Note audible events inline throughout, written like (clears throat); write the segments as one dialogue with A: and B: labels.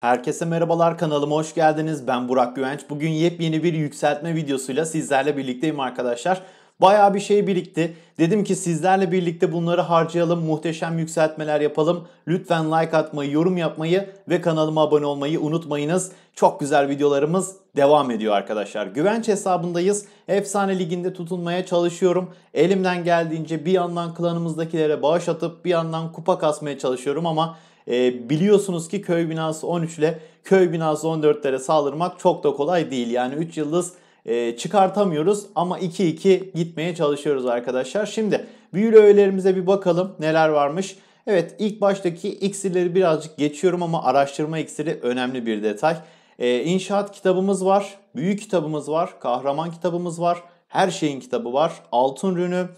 A: Herkese merhabalar kanalıma hoş geldiniz. Ben Burak Güvenç. Bugün yepyeni bir yükseltme videosuyla sizlerle birlikteyim arkadaşlar. Baya bir şey birikti. Dedim ki sizlerle birlikte bunları harcayalım, muhteşem yükseltmeler yapalım. Lütfen like atmayı, yorum yapmayı ve kanalıma abone olmayı unutmayınız. Çok güzel videolarımız devam ediyor arkadaşlar. Güvenç hesabındayız. Efsane liginde tutunmaya çalışıyorum. Elimden geldiğince bir yandan klanımızdakilere bağış atıp bir yandan kupa kasmaya çalışıyorum ama ee, biliyorsunuz ki köy binası 13 ile köy binası 14'lere saldırmak çok da kolay değil. Yani 3 yıldız e, çıkartamıyoruz ama 2-2 gitmeye çalışıyoruz arkadaşlar. Şimdi büyülü öğelerimize bir bakalım neler varmış. Evet ilk baştaki iksirleri birazcık geçiyorum ama araştırma iksiri önemli bir detay. E, inşaat kitabımız var, büyü kitabımız var, kahraman kitabımız var, her şeyin kitabı var, altın rünü,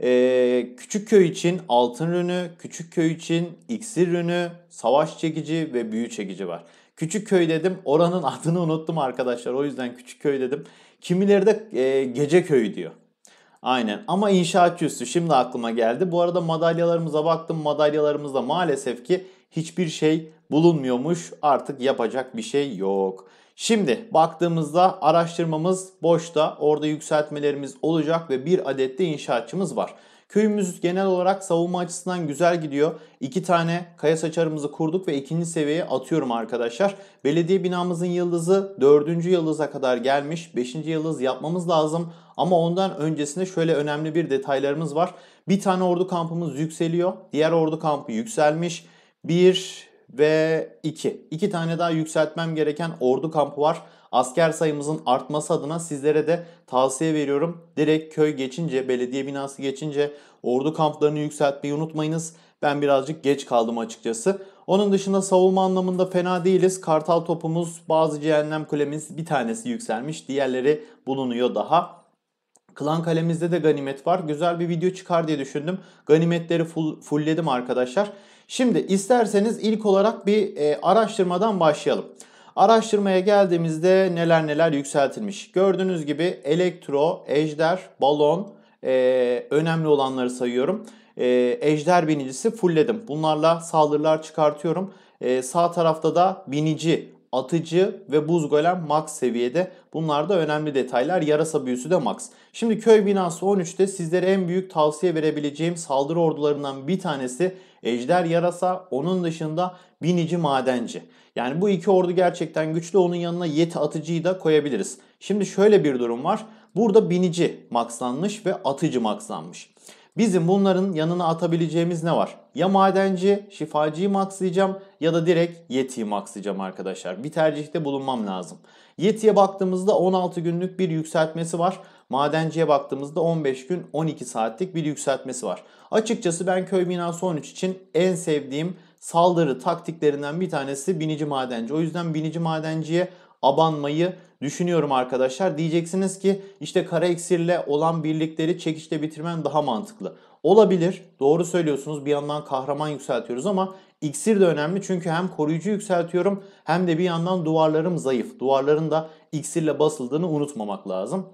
A: ee, Köy için altın rünü, Köy için iksir rünü, savaş çekici ve büyü çekici var. Küçük Köy dedim. Oranın (laughs) adını unuttum arkadaşlar. O yüzden Küçük Köy dedim. Kimileri de e, Geceköy diyor. Aynen ama inşaat üstü şimdi aklıma geldi. Bu arada madalyalarımıza baktım. Madalyalarımızda maalesef ki hiçbir şey bulunmuyormuş. Artık yapacak bir şey yok. Şimdi baktığımızda araştırmamız boşta. Orada yükseltmelerimiz olacak ve bir adet de inşaatçımız var. Köyümüz genel olarak savunma açısından güzel gidiyor. İki tane kaya saçarımızı kurduk ve ikinci seviyeye atıyorum arkadaşlar. Belediye binamızın yıldızı dördüncü yıldıza kadar gelmiş. Beşinci yıldız yapmamız lazım. Ama ondan öncesinde şöyle önemli bir detaylarımız var. Bir tane ordu kampımız yükseliyor. Diğer ordu kampı yükselmiş. Bir, ve 2. 2 tane daha yükseltmem gereken ordu kampı var. Asker sayımızın artması adına sizlere de tavsiye veriyorum. Direkt köy geçince, belediye binası geçince ordu kamplarını yükseltmeyi unutmayınız. Ben birazcık geç kaldım açıkçası. Onun dışında savunma anlamında fena değiliz. Kartal topumuz, bazı cehennem kulemiz bir tanesi yükselmiş. Diğerleri bulunuyor daha. Klan kalemizde de ganimet var. Güzel bir video çıkar diye düşündüm. Ganimetleri full, fullledim arkadaşlar. Şimdi isterseniz ilk olarak bir e, araştırmadan başlayalım. Araştırmaya geldiğimizde neler neler yükseltilmiş. Gördüğünüz gibi elektro, ejder, balon e, önemli olanları sayıyorum. E, ejder binicisi fullledim. Bunlarla saldırılar çıkartıyorum. E, sağ tarafta da binici atıcı ve buz golem max seviyede. Bunlar da önemli detaylar. Yarasa büyüsü de max. Şimdi köy binası 13'te sizlere en büyük tavsiye verebileceğim saldırı ordularından bir tanesi Ejder Yarasa. Onun dışında Binici Madenci. Yani bu iki ordu gerçekten güçlü. Onun yanına Yeti Atıcı'yı da koyabiliriz. Şimdi şöyle bir durum var. Burada binici maxlanmış ve atıcı maxlanmış. Bizim bunların yanına atabileceğimiz ne var? Ya madenci, şifacıyı maksayacağım ya da direkt Yeti'yi maksayacağım arkadaşlar. Bir tercihte bulunmam lazım. Yeti'ye baktığımızda 16 günlük bir yükseltmesi var. Madenciye baktığımızda 15 gün 12 saatlik bir yükseltmesi var. Açıkçası ben köy binası 13 için en sevdiğim saldırı taktiklerinden bir tanesi binici madenci. O yüzden binici madenciye abanmayı düşünüyorum arkadaşlar. Diyeceksiniz ki işte kara iksirle olan birlikleri çekişte bitirmen daha mantıklı. Olabilir. Doğru söylüyorsunuz. Bir yandan kahraman yükseltiyoruz ama iksir de önemli. Çünkü hem koruyucu yükseltiyorum hem de bir yandan duvarlarım zayıf. Duvarların da iksirle basıldığını unutmamak lazım.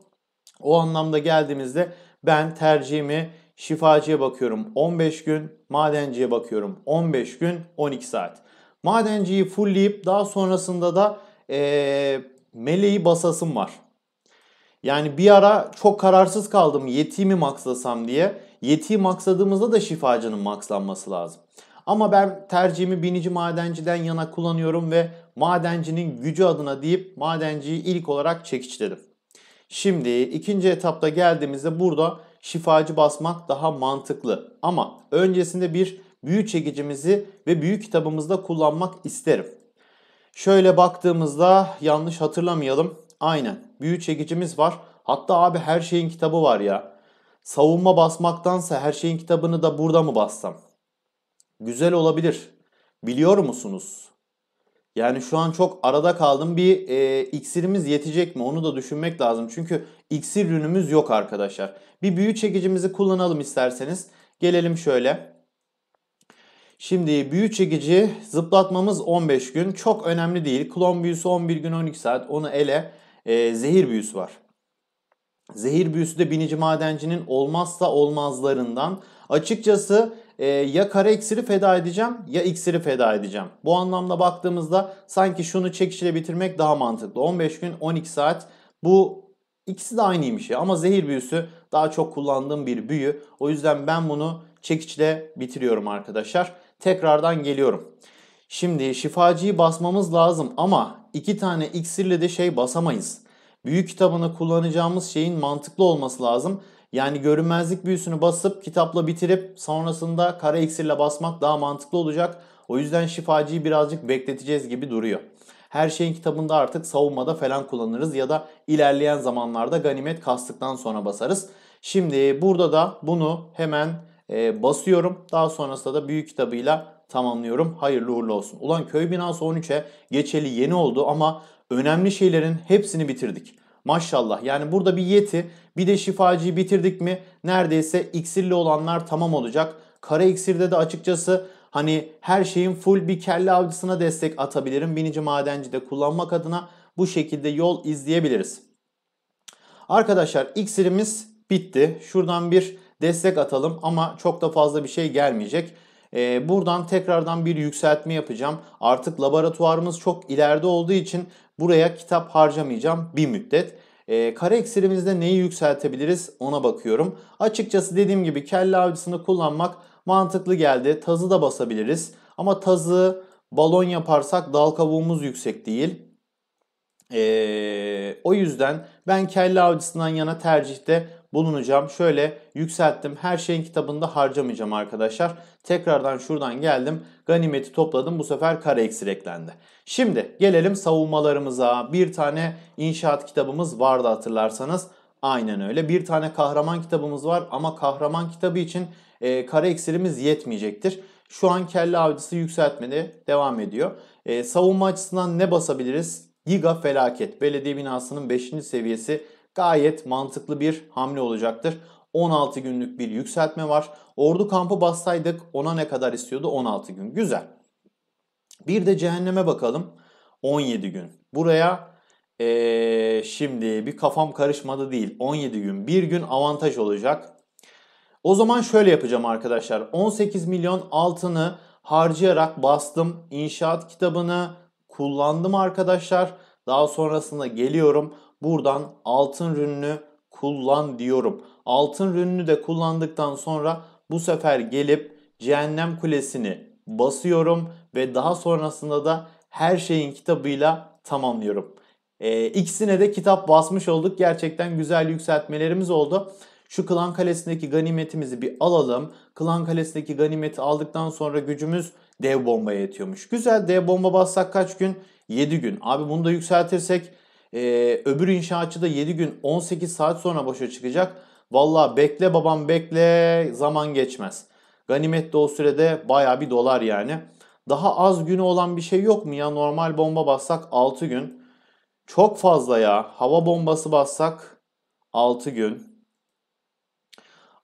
A: O anlamda geldiğimizde ben tercihimi şifacıya bakıyorum 15 gün, madenciye bakıyorum 15 gün, 12 saat. Madenciyi fullleyip daha sonrasında da e, meleği basasım var. Yani bir ara çok kararsız kaldım yetiği mi makslasam diye. Yetiği maksadığımızda da şifacının makslanması lazım. Ama ben tercihimi binici madenciden yana kullanıyorum ve madencinin gücü adına deyip madenciyi ilk olarak çekiçledim. Şimdi ikinci etapta geldiğimizde burada şifacı basmak daha mantıklı. Ama öncesinde bir büyü çekicimizi ve büyü kitabımızda kullanmak isterim. Şöyle baktığımızda yanlış hatırlamayalım. Aynen. Büyü çekicimiz var. Hatta abi her şeyin kitabı var ya. Savunma basmaktansa her şeyin kitabını da burada mı bassam? Güzel olabilir. Biliyor musunuz? Yani şu an çok arada kaldım. Bir e, iksirimiz yetecek mi? Onu da düşünmek lazım. Çünkü iksir ürünümüz yok arkadaşlar. Bir büyü çekicimizi kullanalım isterseniz. Gelelim şöyle. Şimdi büyü çekici zıplatmamız 15 gün. Çok önemli değil. Klon büyüsü 11 gün 12 saat. Onu ele. E, zehir büyüsü var. Zehir büyüsü de binici madencinin olmazsa olmazlarından. Açıkçası e, ya kara iksiri feda edeceğim ya iksiri feda edeceğim. Bu anlamda baktığımızda sanki şunu çekişle bitirmek daha mantıklı. 15 gün 12 saat bu ikisi de aynıymış şey ya ama zehir büyüsü daha çok kullandığım bir büyü. O yüzden ben bunu çekiçle bitiriyorum arkadaşlar. Tekrardan geliyorum. Şimdi şifacıyı basmamız lazım ama iki tane iksirle de şey basamayız. Büyük kitabını kullanacağımız şeyin mantıklı olması lazım. Yani görünmezlik büyüsünü basıp kitapla bitirip sonrasında kara iksirle basmak daha mantıklı olacak. O yüzden şifacıyı birazcık bekleteceğiz gibi duruyor. Her şeyin kitabında artık savunmada falan kullanırız ya da ilerleyen zamanlarda ganimet kastıktan sonra basarız. Şimdi burada da bunu hemen ee, basıyorum. Daha sonrasında da büyük kitabıyla tamamlıyorum. Hayırlı uğurlu olsun. Ulan köy binası 13'e geçeli yeni oldu ama önemli şeylerin hepsini bitirdik. Maşallah yani burada bir yeti bir de şifacıyı bitirdik mi neredeyse iksirli olanlar tamam olacak. Kara iksirde de açıkçası hani her şeyin full bir kelle avcısına destek atabilirim. Binici madenci de kullanmak adına bu şekilde yol izleyebiliriz. Arkadaşlar iksirimiz bitti. Şuradan bir destek atalım ama çok da fazla bir şey gelmeyecek. E, buradan tekrardan bir yükseltme yapacağım. Artık laboratuvarımız çok ileride olduğu için buraya kitap harcamayacağım bir müddet. E, kare eksilimizde neyi yükseltebiliriz ona bakıyorum. Açıkçası dediğim gibi kelle avcısını kullanmak mantıklı geldi. Tazı da basabiliriz ama tazı balon yaparsak dal kabuğumuz yüksek değil. E, o yüzden ben kelle avcısından yana tercihte bulunacağım. Şöyle yükselttim. Her şeyin kitabında harcamayacağım arkadaşlar. Tekrardan şuradan geldim. Ganimeti topladım. Bu sefer kare eksir eklendi. Şimdi gelelim savunmalarımıza. Bir tane inşaat kitabımız vardı hatırlarsanız. Aynen öyle. Bir tane kahraman kitabımız var ama kahraman kitabı için e, kare eksirimiz yetmeyecektir. Şu an kelle avcısı yükseltmede devam ediyor. E, savunma açısından ne basabiliriz? Giga felaket. Belediye binasının 5. seviyesi gayet mantıklı bir hamle olacaktır. 16 günlük bir yükseltme var. Ordu kampı bassaydık ona ne kadar istiyordu? 16 gün. Güzel. Bir de cehenneme bakalım. 17 gün. Buraya ee, şimdi bir kafam karışmadı değil. 17 gün. Bir gün avantaj olacak. O zaman şöyle yapacağım arkadaşlar. 18 milyon altını harcayarak bastım. İnşaat kitabını kullandım arkadaşlar. Daha sonrasında geliyorum. Buradan altın rününü kullan diyorum. Altın rününü de kullandıktan sonra bu sefer gelip cehennem kulesini basıyorum ve daha sonrasında da her şeyin kitabıyla tamamlıyorum. Ee, ikisine de kitap basmış olduk. Gerçekten güzel yükseltmelerimiz oldu. Şu klan kalesindeki ganimetimizi bir alalım. Klan kalesindeki ganimeti aldıktan sonra gücümüz dev bombaya yetiyormuş. Güzel dev bomba bassak kaç gün? 7 gün. Abi bunu da yükseltirsek ee, öbür inşaatçı da 7 gün 18 saat sonra başa çıkacak. Vallahi bekle babam bekle zaman geçmez. Ganimet de o sürede baya bir dolar yani. Daha az günü olan bir şey yok mu ya? Normal bomba bassak 6 gün. Çok fazla ya. Hava bombası bassak 6 gün.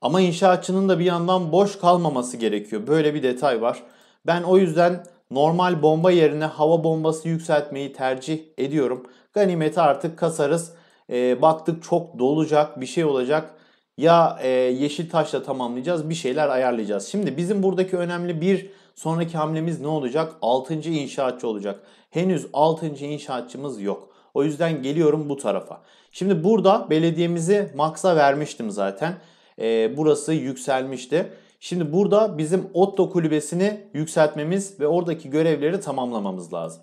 A: Ama inşaatçının da bir yandan boş kalmaması gerekiyor. Böyle bir detay var. Ben o yüzden normal bomba yerine hava bombası yükseltmeyi tercih ediyorum. Ganimeti artık kasarız. E, baktık çok dolacak bir şey olacak. Ya e, yeşil taşla tamamlayacağız bir şeyler ayarlayacağız. Şimdi bizim buradaki önemli bir sonraki hamlemiz ne olacak? 6. inşaatçı olacak. Henüz 6. inşaatçımız yok. O yüzden geliyorum bu tarafa. Şimdi burada belediyemizi maxa vermiştim zaten. E, burası yükselmişti. Şimdi burada bizim Otto kulübesini yükseltmemiz ve oradaki görevleri tamamlamamız lazım.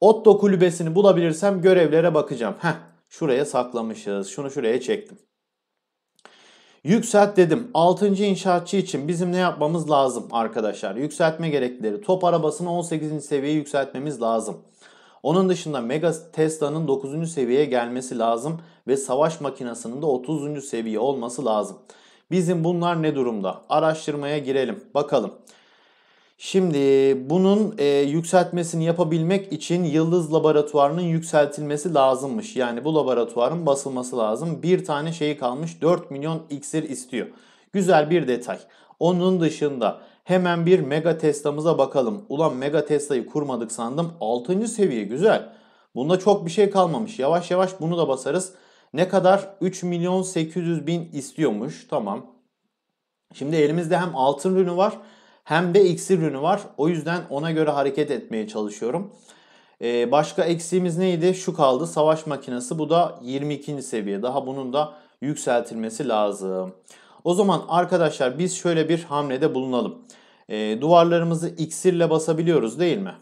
A: Otto kulübesini bulabilirsem görevlere bakacağım. Heh, şuraya saklamışız. Şunu şuraya çektim. Yükselt dedim. 6. inşaatçı için bizim ne yapmamız lazım arkadaşlar? Yükseltme gereklileri. Top arabasını 18. seviyeye yükseltmemiz lazım. Onun dışında Mega Tesla'nın 9. seviyeye gelmesi lazım ve savaş makinasının da 30. seviye olması lazım. Bizim bunlar ne durumda? Araştırmaya girelim. Bakalım. Şimdi bunun e, yükseltmesini yapabilmek için Yıldız Laboratuvarı'nın yükseltilmesi lazımmış. Yani bu laboratuvarın basılması lazım. Bir tane şeyi kalmış 4 milyon iksir istiyor. Güzel bir detay. Onun dışında hemen bir Mega Tesla'mıza bakalım. Ulan Mega testayı kurmadık sandım. 6. seviye güzel. Bunda çok bir şey kalmamış. Yavaş yavaş bunu da basarız. Ne kadar? 3 milyon 800 bin istiyormuş. Tamam. Şimdi elimizde hem altın rünü var hem de iksir ürünü var. O yüzden ona göre hareket etmeye çalışıyorum. Ee, başka eksiğimiz neydi? Şu kaldı. Savaş makinesi. Bu da 22. seviye. Daha bunun da yükseltilmesi lazım. O zaman arkadaşlar biz şöyle bir hamlede bulunalım. Ee, duvarlarımızı iksirle basabiliyoruz değil mi?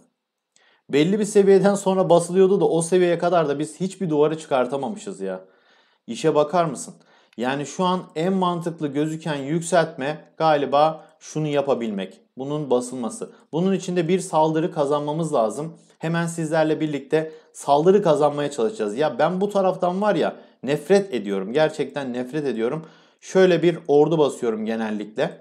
A: Belli bir seviyeden sonra basılıyordu da o seviyeye kadar da biz hiçbir duvarı çıkartamamışız ya. İşe bakar mısın? Yani şu an en mantıklı gözüken yükseltme galiba şunu yapabilmek, bunun basılması. Bunun için de bir saldırı kazanmamız lazım. Hemen sizlerle birlikte saldırı kazanmaya çalışacağız. Ya ben bu taraftan var ya nefret ediyorum. Gerçekten nefret ediyorum. Şöyle bir ordu basıyorum genellikle.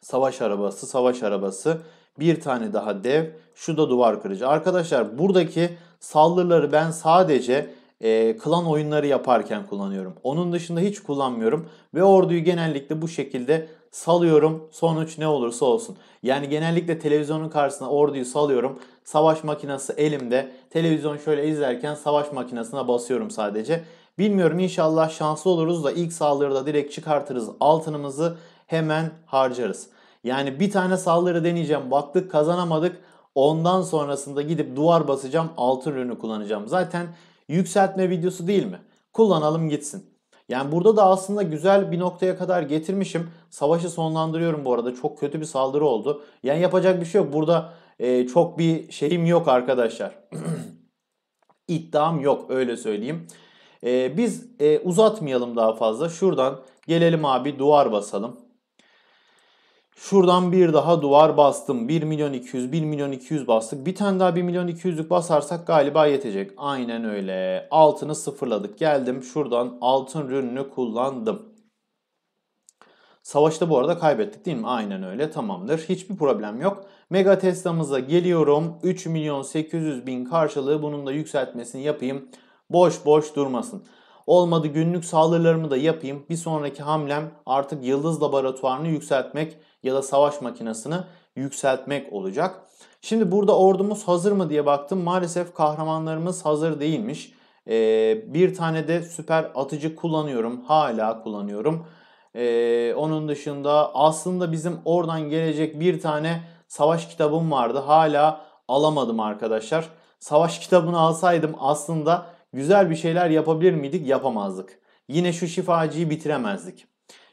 A: Savaş arabası, savaş arabası. Bir tane daha dev. Şu da duvar kırıcı. Arkadaşlar buradaki saldırıları ben sadece e, klan oyunları yaparken kullanıyorum. Onun dışında hiç kullanmıyorum. Ve orduyu genellikle bu şekilde salıyorum sonuç ne olursa olsun. Yani genellikle televizyonun karşısına orduyu salıyorum. Savaş makinesi elimde. Televizyon şöyle izlerken savaş makinesine basıyorum sadece. Bilmiyorum inşallah şanslı oluruz da ilk saldırıda direkt çıkartırız altınımızı hemen harcarız. Yani bir tane saldırı deneyeceğim baktık kazanamadık ondan sonrasında gidip duvar basacağım altın ürünü kullanacağım. Zaten yükseltme videosu değil mi? Kullanalım gitsin. Yani burada da aslında güzel bir noktaya kadar getirmişim. Savaşı sonlandırıyorum bu arada. Çok kötü bir saldırı oldu. Yani yapacak bir şey yok. Burada e, çok bir şeyim yok arkadaşlar. (clears throat) İddiam yok öyle söyleyeyim. E, biz e, uzatmayalım daha fazla. Şuradan gelelim abi duvar basalım. Şuradan bir daha duvar bastım. 1 milyon 200, 1 milyon 200 bastık. Bir tane daha 1 milyon 200'lük basarsak galiba yetecek. Aynen öyle. Altını sıfırladık. Geldim şuradan altın rününü kullandım. Savaşta bu arada kaybettik değil mi? Aynen öyle tamamdır. Hiçbir problem yok. Mega Tesla'mıza geliyorum. 3 milyon 800 bin karşılığı bunun da yükseltmesini yapayım. Boş boş durmasın. Olmadı günlük saldırılarımı da yapayım. Bir sonraki hamlem artık Yıldız Laboratuvarını yükseltmek ya da savaş makinesini yükseltmek olacak. Şimdi burada ordumuz hazır mı diye baktım. Maalesef kahramanlarımız hazır değilmiş. Ee, bir tane de süper atıcı kullanıyorum. Hala kullanıyorum. Ee, onun dışında aslında bizim oradan gelecek bir tane savaş kitabım vardı. Hala alamadım arkadaşlar. Savaş kitabını alsaydım aslında güzel bir şeyler yapabilir miydik? Yapamazdık. Yine şu şifacıyı bitiremezdik.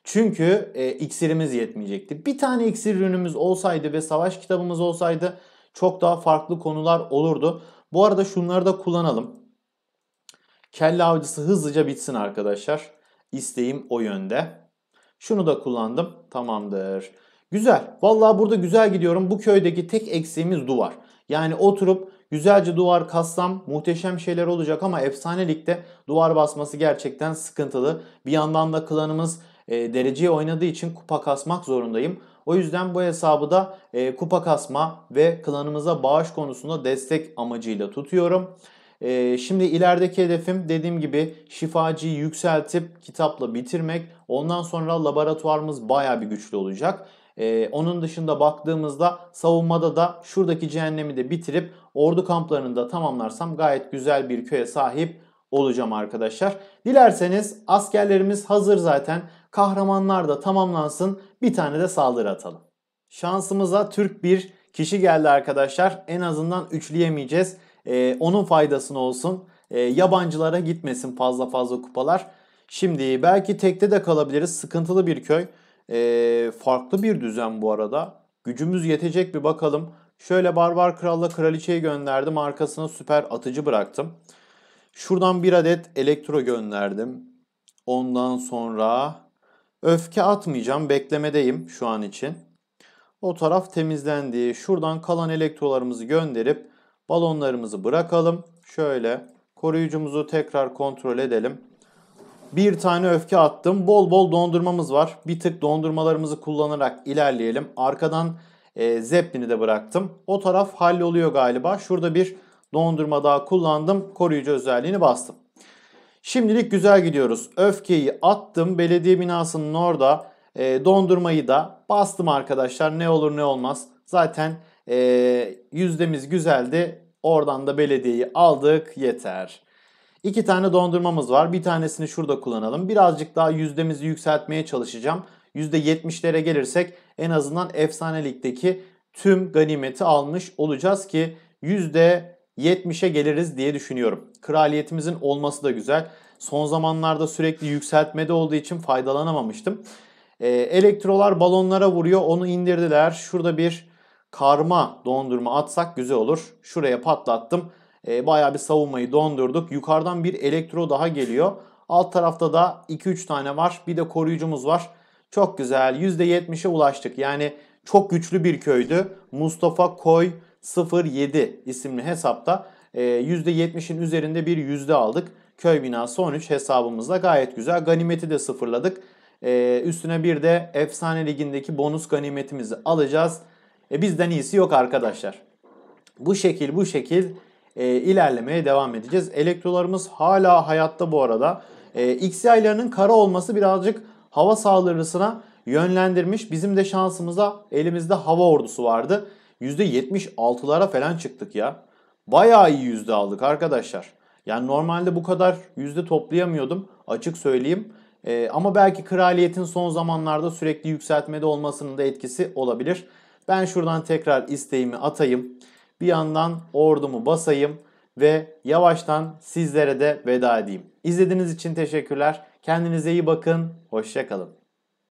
A: Çünkü e, iksirimiz yetmeyecekti. Bir tane iksir ürünümüz olsaydı ve savaş kitabımız olsaydı çok daha farklı konular olurdu. Bu arada şunları da kullanalım. Kelle avcısı hızlıca bitsin arkadaşlar. İsteğim o yönde. Şunu da kullandım. Tamamdır. Güzel. Vallahi burada güzel gidiyorum. Bu köydeki tek eksiğimiz duvar. Yani oturup güzelce duvar kassam muhteşem şeyler olacak ama efsanelikte duvar basması gerçekten sıkıntılı. Bir yandan da klanımız e, dereceye oynadığı için kupa kasmak zorundayım. O yüzden bu hesabı da e, kupa kasma ve klanımıza bağış konusunda destek amacıyla tutuyorum. E, şimdi ilerideki hedefim dediğim gibi şifacıyı yükseltip kitapla bitirmek. Ondan sonra laboratuvarımız baya bir güçlü olacak. Ee, onun dışında baktığımızda savunmada da şuradaki cehennemi de bitirip ordu kamplarını da tamamlarsam gayet güzel bir köye sahip olacağım arkadaşlar. Dilerseniz askerlerimiz hazır zaten. Kahramanlar da tamamlansın. Bir tane de saldırı atalım. Şansımıza Türk bir kişi geldi arkadaşlar. En azından üçleyemeyeceğiz. Ee, onun faydasını olsun. Ee, yabancılara gitmesin fazla fazla kupalar. Şimdi belki tekte de kalabiliriz. Sıkıntılı bir köy. Ee, farklı bir düzen bu arada. Gücümüz yetecek bir bakalım. Şöyle Barbar Kral'la Kraliçe'yi gönderdim. Arkasına süper atıcı bıraktım. Şuradan bir adet elektro gönderdim. Ondan sonra Öfke atmayacağım. Beklemedeyim şu an için. O taraf temizlendi. Şuradan kalan elektrolarımızı gönderip balonlarımızı bırakalım. Şöyle koruyucumuzu tekrar kontrol edelim. Bir tane öfke attım. Bol bol dondurmamız var. Bir tık dondurmalarımızı kullanarak ilerleyelim. Arkadan e, zeplini de bıraktım. O taraf halloluyor galiba. Şurada bir dondurma daha kullandım. Koruyucu özelliğini bastım. Şimdilik güzel gidiyoruz. Öfkeyi attım. Belediye binasının orada e, dondurmayı da bastım arkadaşlar. Ne olur ne olmaz. Zaten e, yüzdemiz güzeldi. Oradan da belediyeyi aldık. Yeter. İki tane dondurmamız var. Bir tanesini şurada kullanalım. Birazcık daha yüzdemizi yükseltmeye çalışacağım. %70'lere gelirsek en azından efsanelikteki tüm ganimeti almış olacağız ki %70'e geliriz diye düşünüyorum kraliyetimizin olması da güzel. Son zamanlarda sürekli yükseltmede olduğu için faydalanamamıştım. E, elektrolar balonlara vuruyor onu indirdiler. Şurada bir karma dondurma atsak güzel olur. Şuraya patlattım. E, bayağı bir savunmayı dondurduk. Yukarıdan bir elektro daha geliyor. Alt tarafta da 2-3 tane var. Bir de koruyucumuz var. Çok güzel. %70'e ulaştık. Yani çok güçlü bir köydü. Mustafa Koy 07 isimli hesapta %70'in ee, üzerinde bir yüzde aldık. Köy binası 13 hesabımızda gayet güzel. Ganimeti de sıfırladık. Ee, üstüne bir de Efsane Ligi'ndeki bonus ganimetimizi alacağız. E, bizden iyisi yok arkadaşlar. Bu şekil bu şekil e, ilerlemeye devam edeceğiz. Elektrolarımız hala hayatta bu arada. E, X yaylarının kara olması birazcık hava saldırısına yönlendirmiş. Bizim de şansımıza elimizde hava ordusu vardı. %76'lara falan çıktık ya. Bayağı iyi yüzde aldık arkadaşlar. Yani normalde bu kadar yüzde toplayamıyordum açık söyleyeyim. Ee, ama belki kraliyetin son zamanlarda sürekli yükseltmede olmasının da etkisi olabilir. Ben şuradan tekrar isteğimi atayım. Bir yandan ordumu basayım ve yavaştan sizlere de veda edeyim. İzlediğiniz için teşekkürler. Kendinize iyi bakın. Hoşçakalın.